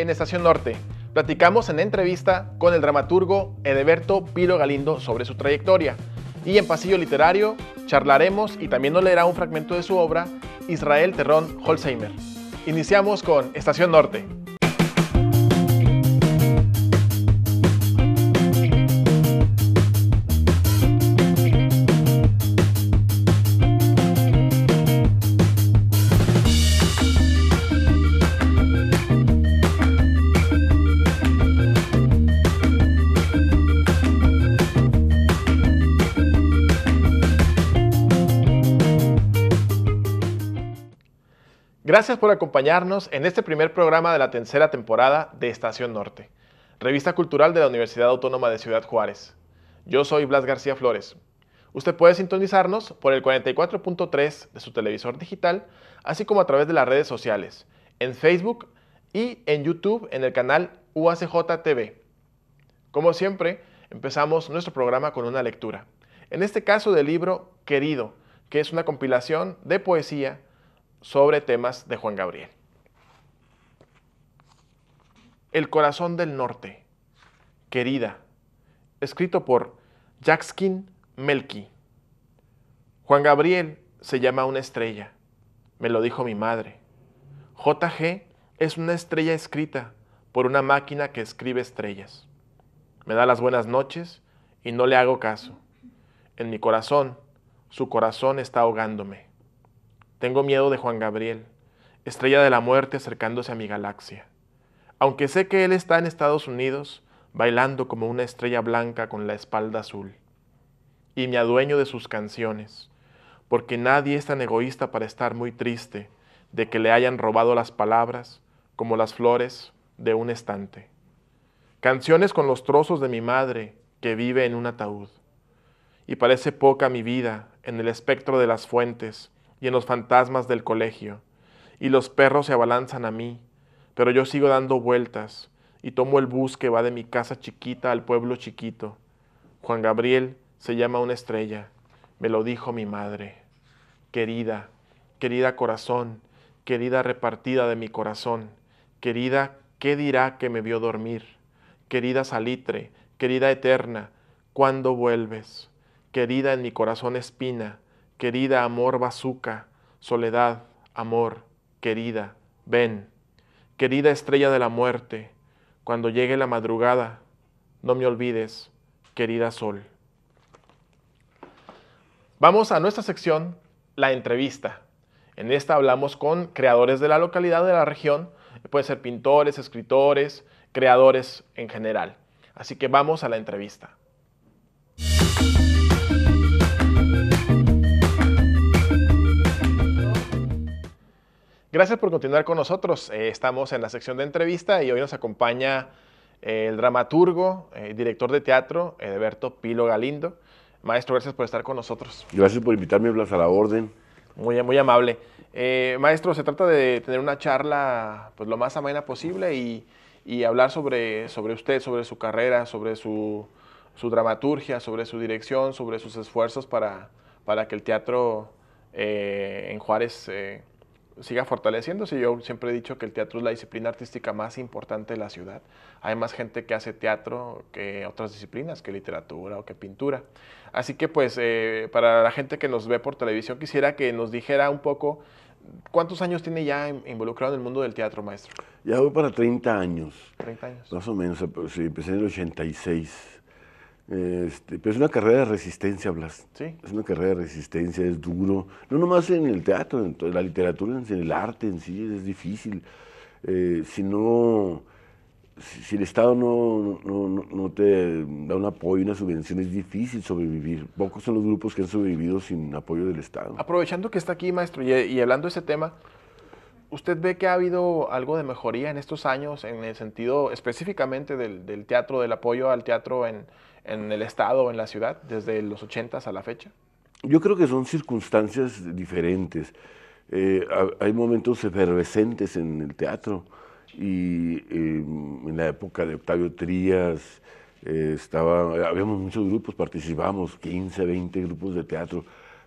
en Estación Norte. Platicamos en entrevista con el dramaturgo Edeberto Piro Galindo sobre su trayectoria. Y en Pasillo Literario charlaremos y también nos leerá un fragmento de su obra Israel Terrón Holzheimer. Iniciamos con Estación Norte. Gracias por acompañarnos en este primer programa de la tercera temporada de Estación Norte, revista cultural de la Universidad Autónoma de Ciudad Juárez. Yo soy Blas García Flores. Usted puede sintonizarnos por el 44.3 de su televisor digital, así como a través de las redes sociales, en Facebook y en YouTube en el canal UACJTV. Como siempre, empezamos nuestro programa con una lectura. En este caso del libro Querido, que es una compilación de poesía sobre temas de Juan Gabriel. El corazón del norte, querida, escrito por Jackskin Melky. Juan Gabriel se llama una estrella, me lo dijo mi madre. JG es una estrella escrita por una máquina que escribe estrellas. Me da las buenas noches y no le hago caso. En mi corazón, su corazón está ahogándome. Tengo miedo de Juan Gabriel, estrella de la muerte acercándose a mi galaxia. Aunque sé que él está en Estados Unidos, bailando como una estrella blanca con la espalda azul. Y me adueño de sus canciones, porque nadie es tan egoísta para estar muy triste de que le hayan robado las palabras como las flores de un estante. Canciones con los trozos de mi madre que vive en un ataúd. Y parece poca mi vida en el espectro de las fuentes y en los fantasmas del colegio, y los perros se abalanzan a mí, pero yo sigo dando vueltas y tomo el bus que va de mi casa chiquita al pueblo chiquito. Juan Gabriel se llama una estrella, me lo dijo mi madre. Querida, querida corazón, querida repartida de mi corazón, querida, ¿qué dirá que me vio dormir? Querida salitre, querida eterna, ¿cuándo vuelves? Querida en mi corazón espina, querida amor bazuca, soledad, amor, querida, ven, querida estrella de la muerte, cuando llegue la madrugada, no me olvides, querida sol. Vamos a nuestra sección, la entrevista. En esta hablamos con creadores de la localidad de la región, puede ser pintores, escritores, creadores en general. Así que vamos a la entrevista. Gracias por continuar con nosotros. Eh, estamos en la sección de entrevista y hoy nos acompaña eh, el dramaturgo, eh, director de teatro, Edberto Pilo Galindo. Maestro, gracias por estar con nosotros. Gracias por invitarme, Blas, a la orden. Muy, muy amable. maestro, se trata de tener una charla pues, lo más amena posible y, hablar sobre, sobre usted, sobre su carrera, sobre su, dramaturgia, sobre su dirección, sobre sus esfuerzos para, para que el teatro en Juárez siga fortaleciéndose. Yo siempre he dicho que el teatro es la disciplina artística más importante de la ciudad. Hay más gente que hace teatro que otras disciplinas, que literatura o que pintura. Así que pues eh, para la gente que nos ve por televisión quisiera que nos dijera un poco cuántos años tiene ya involucrado en el mundo del teatro, maestro. Ya voy para 30 años. 30 años. Más o menos, eh, pues, sí, empecé en el 86. Este, pero es una carrera de resistencia, Blas. Sí. Es una carrera de resistencia, es duro. No nomás en el teatro, en la literatura, en el arte en sí, es difícil. Eh, si no, si el Estado no, no, no, te da un apoyo, una subvención, es difícil sobrevivir. Pocos son los grupos que han sobrevivido sin apoyo del Estado. Aprovechando que está aquí, maestro, y, hablando de ese tema, ¿usted ve que ha habido algo de mejoría en estos años en el sentido específicamente del, del teatro, del apoyo al teatro en, en el estado o en la ciudad desde los 80 a la fecha? Yo creo que son circunstancias diferentes. Eh, hay momentos efervescentes en el teatro y em, en la época de Octavio Trías eh, estaba, habíamos muchos grupos, participamos, 15, 20 grupos de teatro,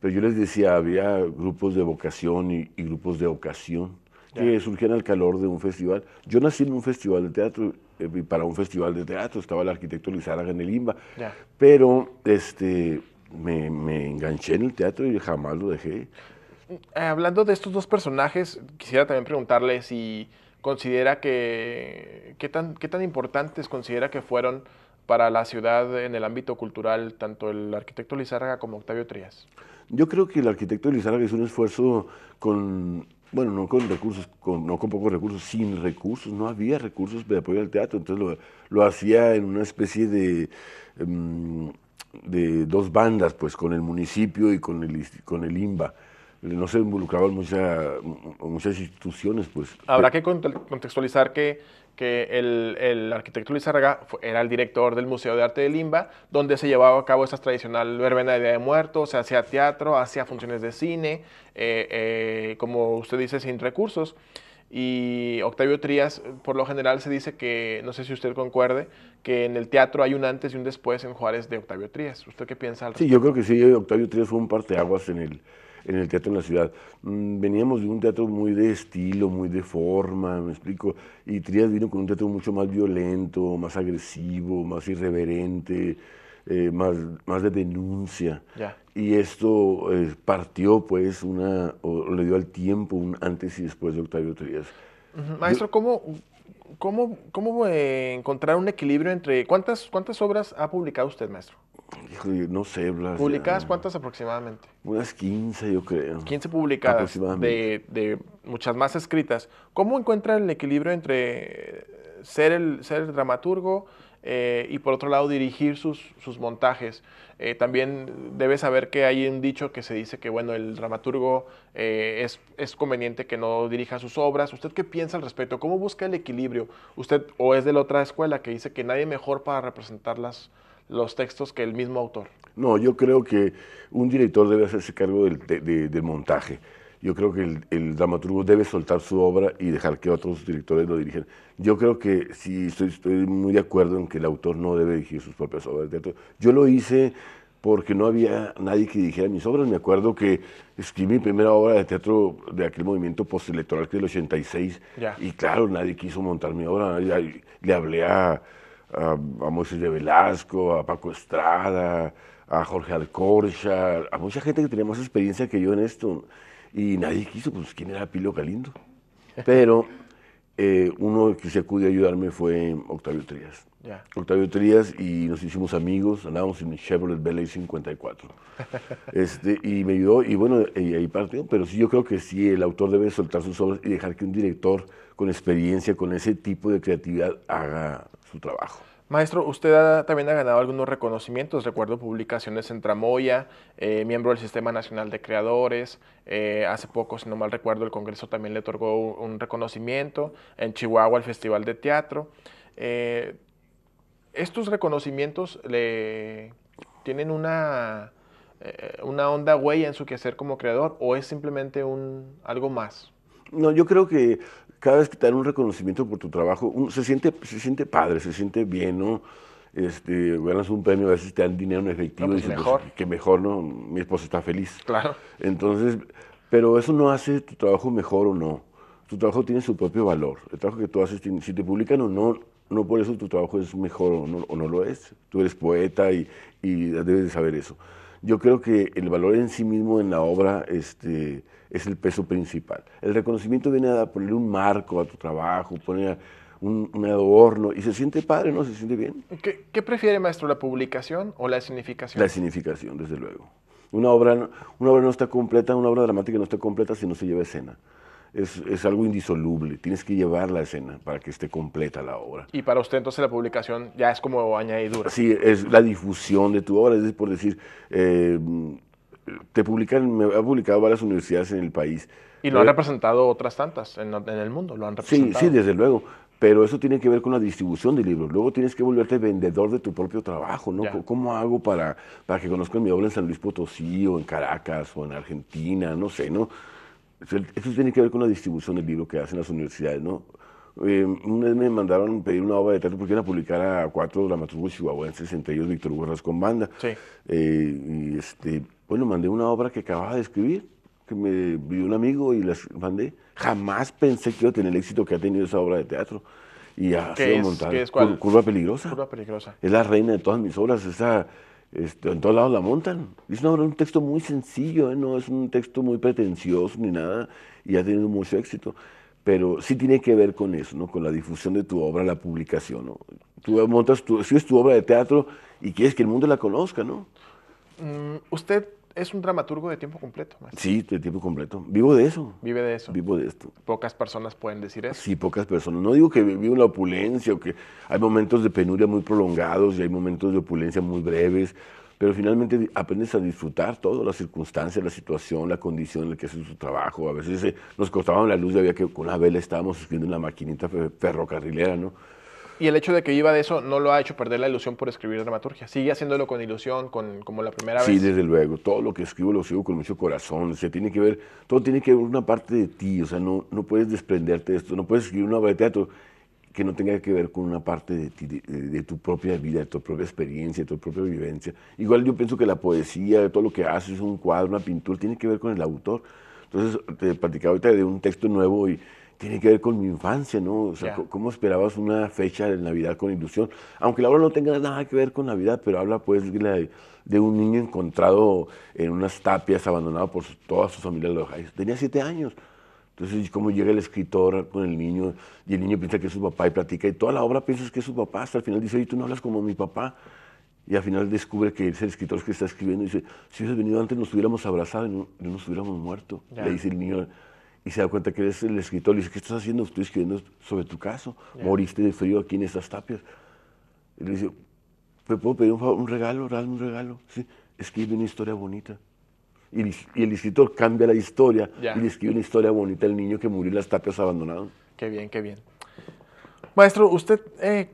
pero yo les decía, había grupos de vocación y grupos de ocasión que surgían al calor de un festival. Yo nací en un festival de teatro eh, y para un festival de teatro estaba el arquitecto Lizárraga en el IMBA, pero este, me, enganché en el teatro y jamás lo dejé. Mm, hablando de estos dos personajes, quisiera también preguntarle si considera que, qué tan, qué tan importantes considera que fueron para la ciudad en el ámbito cultural, tanto el arquitecto Lizárraga como Octavio Trías? Yo creo que el arquitecto Lizárraga hizo un esfuerzo con bueno, no con recursos, no con pocos recursos, sin recursos, no había recursos de apoyo al teatro, entonces lo, hacía en una especie de, em, de dos bandas, pues con el municipio y con el, con el IMBA. No se involucraban mucha, muchas instituciones, pues. Habrá que contextualizar que que el, el arquitecto Luis Arraga era el director del Museo de Arte de Limba, donde se llevaba a cabo esta tradicional verbena de Día de Muertos, se hacía teatro, hacía funciones de cine, eh, eh, como usted dice, sin recursos. Y Octavio Trías, por lo general se dice que, no sé si usted concuerde, que en el teatro hay un antes y un después en Juárez de Octavio Trías. ¿Usted qué piensa al respecto? Sí, yo creo que sí, Octavio Trías fue un parteaguas en el en el teatro en la ciudad. Mm, veníamos de un teatro muy de estilo, muy de forma, me explico, y Trías vino con un teatro mucho más violento, más agresivo, más irreverente, eh, más, más de denuncia. Y esto eh, partió, pues, una, o le dio al tiempo un antes y después de Octavio Trías. Maestro, ¿cómo, eh, encontrar un equilibrio entre... ¿cuántas, ¿Cuántas obras ha publicado usted, maestro? no sé, Blas. ¿Publicadas cuántas aproximadamente? Unas 15, yo creo. 15 publicadas. De, muchas más escritas. ¿Cómo encuentra el equilibrio entre ser el, ser dramaturgo eh, y por otro lado dirigir sus, montajes? Eh, también debe saber que hay un dicho que se dice que, bueno, el dramaturgo eh, es, es, conveniente que no dirija sus obras. ¿Usted qué piensa al respecto? ¿Cómo busca el equilibrio? ¿Usted o es de la otra escuela que dice que nadie mejor para representarlas? las los textos que el mismo autor? No, yo creo que un director debe hacerse cargo del, montaje. Yo creo que el, dramaturgo debe soltar su obra y dejar que otros directores lo dirijan. Yo creo que sí, estoy, muy de acuerdo en que el autor no debe dirigir sus propias obras de teatro. Yo lo hice porque no había nadie que dijera mis obras. Me acuerdo que escribí mi primera obra de teatro de aquel movimiento postelectoral que es del 86, y claro, nadie quiso montar mi obra. Le hablé a a, Moisés de Velasco, a Paco Estrada, a Jorge Alcorcha, a mucha gente que tenía más experiencia que yo en esto. Y nadie quiso, pues, ¿quién era Pilo Calindo? Pero eh, uno que se acudió a ayudarme fue Octavio Trías. Octavio Trías y nos hicimos amigos, andábamos en Chevrolet Bel 54. Este, y me ayudó, y bueno, ahí partió. Pero sí, yo creo que sí, el autor debe soltar sus obras y dejar que un director con experiencia, con ese tipo de creatividad, haga su trabajo. Maestro, usted también ha ganado algunos reconocimientos. Recuerdo publicaciones en Tramoya, eh, miembro del Sistema Nacional de Creadores. Eh, hace poco, si no mal recuerdo, el Congreso también le otorgó un, reconocimiento. En Chihuahua, el Festival de Teatro. Eh, estos reconocimientos le tienen una, una onda huella en su quehacer como creador o es simplemente un, algo más? No, yo creo que cada vez que te dan un reconocimiento por tu trabajo, se, siente, se siente padre, se siente bien, ¿no? Este, ganas un premio, a veces te dan dinero en efectivo. Pues y dices, pues, que mejor, ¿no? Mi esposa está feliz. Claro. Entonces, pero eso no hace tu trabajo mejor o no. Tu trabajo tiene su propio valor. El trabajo que tú haces, si te publican o no, no por eso tu trabajo es mejor o no, lo es. Tú eres poeta y, y, debes de saber eso. Yo creo que el valor en sí mismo en la obra, este, es el peso principal. El reconocimiento viene a poner un marco a tu trabajo, poner un, adorno y se siente padre, ¿no? Se siente bien. ¿Qué, prefiere, maestro, la publicación o la significación? La significación, desde luego. Una obra, una obra no está completa, una obra dramática no está completa si no se lleva escena. Es, algo indisoluble. Tienes que llevar la escena para que esté completa la obra. Y para usted entonces la publicación ya es como añadidura. Sí, es la difusión de tu obra. Es por decir, eh, te publican, me ha publicado varias universidades en el país. Y lo han eh, representado otras tantas en, el mundo, lo han representado. Sí, sí, desde luego pero eso tiene que ver con la distribución de libros. Luego tienes que volverte vendedor de tu propio trabajo, ¿no? ¿Cómo hago para, para que conozcan mi obra en San Luis Potosí o en Caracas o en Argentina? No sé, ¿no? Eso, eso tiene que ver con la distribución del libro que hacen las universidades, ¿no? Eh, una vez me mandaron pedir una obra de teatro porque iban a publicar a cuatro dramaturgos chihuahuenses, entre ellos Víctor Hugo con Banda. Sí. Eh, y este, bueno, mandé una obra que acababa de escribir, que me vio un amigo y las mandé. Jamás pensé que iba a tener el éxito que ha tenido esa obra de teatro. Y ha sido montada. ¿qué es Curva peligrosa. Curva peligrosa. Es la reina de todas mis obras. Esa, este, en todos lados la montan. Es una obra, un texto muy sencillo, ¿eh? no es un texto muy pretencioso ni nada, y ha tenido mucho éxito pero sí tiene que ver con eso, ¿no? con la difusión de tu obra, la publicación. ¿no? Tú montas, tu, si es tu obra de teatro y quieres que el mundo la conozca, ¿no? Mm, usted es un dramaturgo de tiempo completo. Sí, de tiempo completo. Vivo de eso. Vive de eso. Vivo de esto. Pocas personas pueden decir eso. Sí, pocas personas. No digo que vivo en la opulencia o que hay momentos de penuria muy prolongados y hay momentos de opulencia muy breves pero finalmente aprendes a disfrutar todas las circunstancias, la situación, la condición en la que haces tu trabajo. A veces nos cortaban la luz y había que con la vela estábamos escribiendo en la maquinita ferrocarrilera, ¿no? Y el hecho de que iba de eso no lo ha hecho perder la ilusión por escribir dramaturgia. Sigue haciéndolo con ilusión, con, como la primera vez. Sí, desde luego. Todo lo que escribo lo sigo con mucho corazón. Todo tiene que ver, todo tiene que ver una parte de ti. O sea, no, no puedes desprenderte de esto. No puedes escribir una obra de teatro que no tenga que ver con una parte de, de, tu propia vida, de tu propia experiencia, de tu propia vivencia. Igual yo pienso que la poesía, todo lo que haces, un cuadro, una pintura, tiene que ver con el autor. Entonces, te platicaba ahorita de un texto nuevo y tiene que ver con mi infancia, ¿no? O sea, cómo esperabas una fecha de Navidad con ilusión. Aunque la obra no tenga nada que ver con Navidad, pero habla pues de, un niño encontrado en unas tapias, abandonado por toda su familia. Tenía siete años. Entonces, como llega el escritor con el niño y el niño piensa que es su papá y platica y toda la obra piensas que es su papá, hasta al final dice, oye, tú no hablas como mi papá. Y al final descubre que es el escritor que está escribiendo y dice, si hubiese venido antes nos hubiéramos abrazado y no, nos hubiéramos muerto. Le dice el niño y se da cuenta que es el escritor. Le dice, ¿qué estás haciendo? Estoy escribiendo sobre tu caso. Moriste de frío aquí en estas tapias. le dice, ¿me puedo pedir un, regalo? un regalo. Sí, escribe una historia bonita y, el escritor cambia la historia y le escribe una historia bonita el niño que murió en las tapias abandonado. Qué bien, qué bien. Maestro, usted, eh,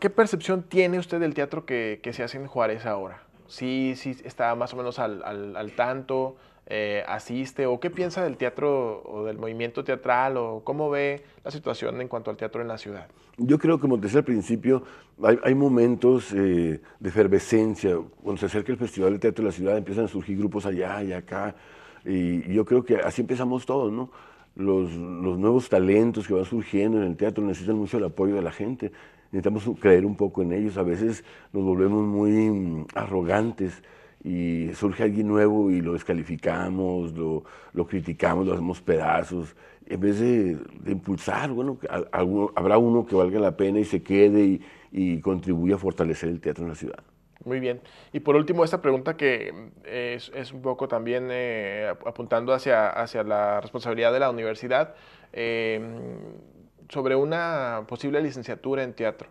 ¿qué percepción tiene usted del teatro que, se hace en Juárez ahora? ¿Sí, sí está más o menos al, al, al tanto? Eh, asiste o qué piensa del teatro o del movimiento teatral o cómo ve la situación en cuanto al teatro en la ciudad. Yo creo que, como decía al principio, hay, momentos eh, de efervescencia. Cuando se acerca el Festival de Teatro de la Ciudad empiezan a surgir grupos allá y acá. Y yo creo que así empezamos todos, ¿no? Los, los, nuevos talentos que van surgiendo en el teatro necesitan mucho el apoyo de la gente. Necesitamos creer un poco en ellos. A veces nos volvemos muy mm, arrogantes y surge alguien nuevo y lo descalificamos, lo, criticamos, lo hacemos pedazos, en vez de, impulsar, bueno, habrá uno que valga la pena y se quede y, y contribuya a fortalecer el teatro en la ciudad. Muy bien. Y por último, esta pregunta que eh, es, un poco también eh, apuntando hacia, hacia la responsabilidad de la universidad, eh, sobre una posible licenciatura en teatro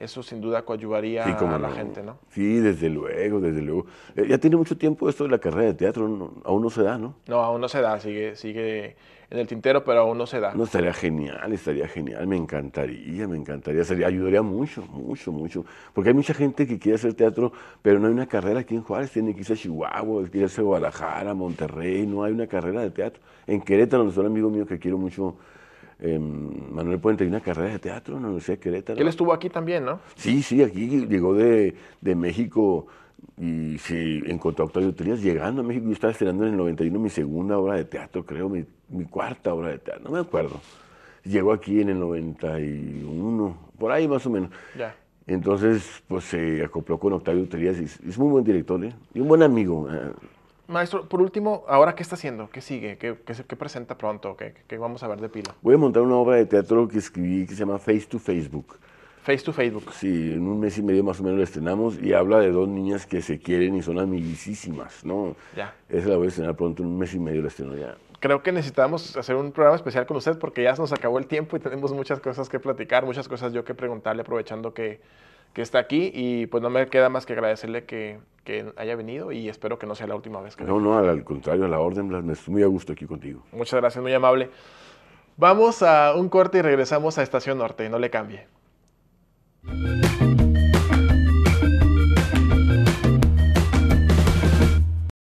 eso sin duda ayudaría a la gente, ¿no? Sí, desde luego, desde luego. Eh, ya tiene mucho tiempo esto de la carrera de teatro, aún no se da, ¿no? No, aún no se da, sigue, sigue en el tintero, pero aún no se da. No, estaría genial, estaría genial, me encantaría, me encantaría, ayudaría mucho, mucho, mucho, porque hay mucha gente que quiere hacer teatro, pero no hay una carrera aquí en Juárez, tiene que irse a Chihuahua, tiene irse a Guadalajara, Monterrey, no hay una carrera de teatro. En Querétaro, donde está un amigo mío que quiero mucho Em, Manuel Puente, una carrera de teatro en la Universidad de Querétaro. Él estuvo aquí también, ¿no? Sí, sí, aquí llegó de, de México y se encontró a Octavio Trías llegando a México. Yo estaba estrenando en el 91 mi segunda obra de teatro, creo, mi, cuarta obra de teatro, no me acuerdo. Llegó aquí en el 91, por ahí más o menos. Ya. Entonces, pues se acopló con Octavio Trías y es muy buen director, ¿eh? y un buen amigo. Eh, Maestro, por último, ¿ahora qué está haciendo? ¿Qué sigue? ¿Qué, presenta pronto? ¿Qué, vamos a ver de pila? Voy a montar una obra de teatro que escribí que se llama Face to Facebook. Face to Facebook. Sí, en un mes y medio más o menos la estrenamos y habla de dos niñas que se quieren y son amiguísimas, ¿no? Ya. Esa la voy a estrenar pronto, en un mes y medio la estreno ya creo que necesitamos hacer un programa especial con usted porque ya se nos acabó el tiempo y tenemos muchas cosas que platicar, muchas cosas yo que preguntarle aprovechando que que está aquí y pues no me queda más que agradecerle que, haya venido y espero que no sea la última vez que No, no, al contrario, a la orden, me estoy muy a gusto aquí contigo. Muchas gracias, muy amable. Vamos a un corte y regresamos a Estación Norte, no le cambie.